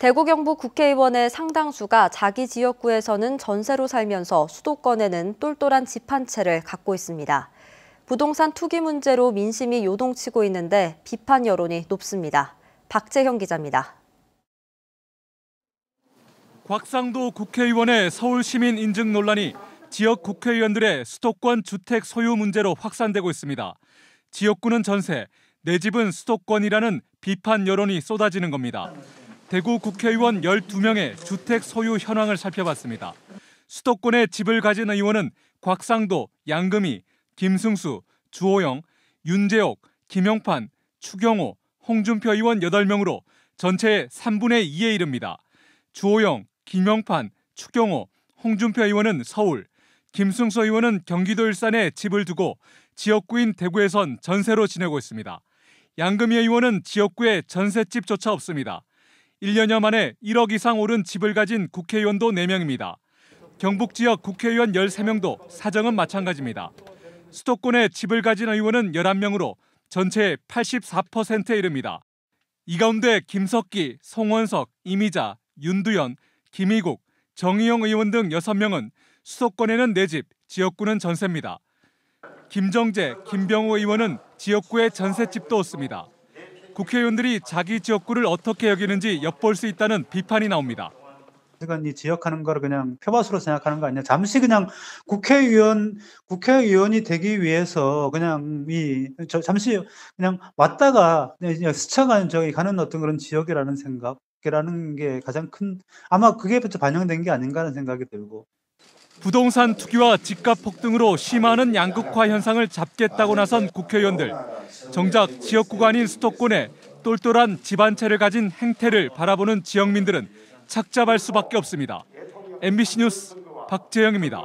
대구 경북 국회의원의 상당수가 자기 지역구에서는 전세로 살면서 수도권에는 똘똘한 집 한 채를 갖고 있습니다. 부동산 투기 문제로 민심이 요동치고 있는데 비판 여론이 높습니다. 박재형 기자입니다. 곽상도 국회의원의 서울시민 인증 논란이 지역 국회의원들의 수도권 주택 소유 문제로 확산되고 있습니다. 지역구는 전세, 내 집은 수도권이라는 비판 여론이 쏟아지는 겁니다. 대구 국회의원 12명의 주택 소유 현황을 살펴봤습니다. 수도권에 집을 가진 의원은 곽상도, 양금희, 김승수, 주호영, 윤재옥, 김영판, 추경호, 홍준표 의원 8명으로 전체의 3분의 2에 이릅니다. 주호영, 김영판, 추경호, 홍준표 의원은 서울, 김승수 의원은 경기도 일산에 집을 두고 지역구인 대구에선 전세로 지내고 있습니다. 양금희 의원은 지역구에 전셋집조차 없습니다. 1년여 만에 1억 이상 오른 집을 가진 국회의원도 4명입니다. 경북 지역 국회의원 13명도 사정은 마찬가지입니다. 수도권에 집을 가진 의원은 11명으로 전체의 84%에 이릅니다. 이 가운데 김석기, 송원석, 이미자, 윤두현, 김희국, 정의용 의원 등 6명은 수도권에는 4집, 지역구는 전세입니다. 김정재, 김병호 의원은 지역구에 전셋집도 없습니다. 국회의원들이 자기 지역구를 어떻게 여기는지 엿볼 수 있다는 비판이 나옵니다. 그러이 지역하는 거 그냥 표밭으로 생각하는 거 아니냐. 잠시 그냥 국회의원 국회의원이 되기 위해서 그냥 이 잠시 그냥 왔다가 그냥 스쳐가는 저기 가는 어떤 그런 지역이라는 생각. 이라는 게 가장 큰 아마 그게 반영된 게 아닌가 하는 생각이 들고 부동산 투기와 집값 폭등으로 심화하는 양극화 현상을 잡겠다고 나선 국회의원들. 정작 지역구간인 수도권에 똘똘한 집안채를 가진 행태를 바라보는 지역민들은 착잡할 수밖에 없습니다. MBC 뉴스 박재영입니다.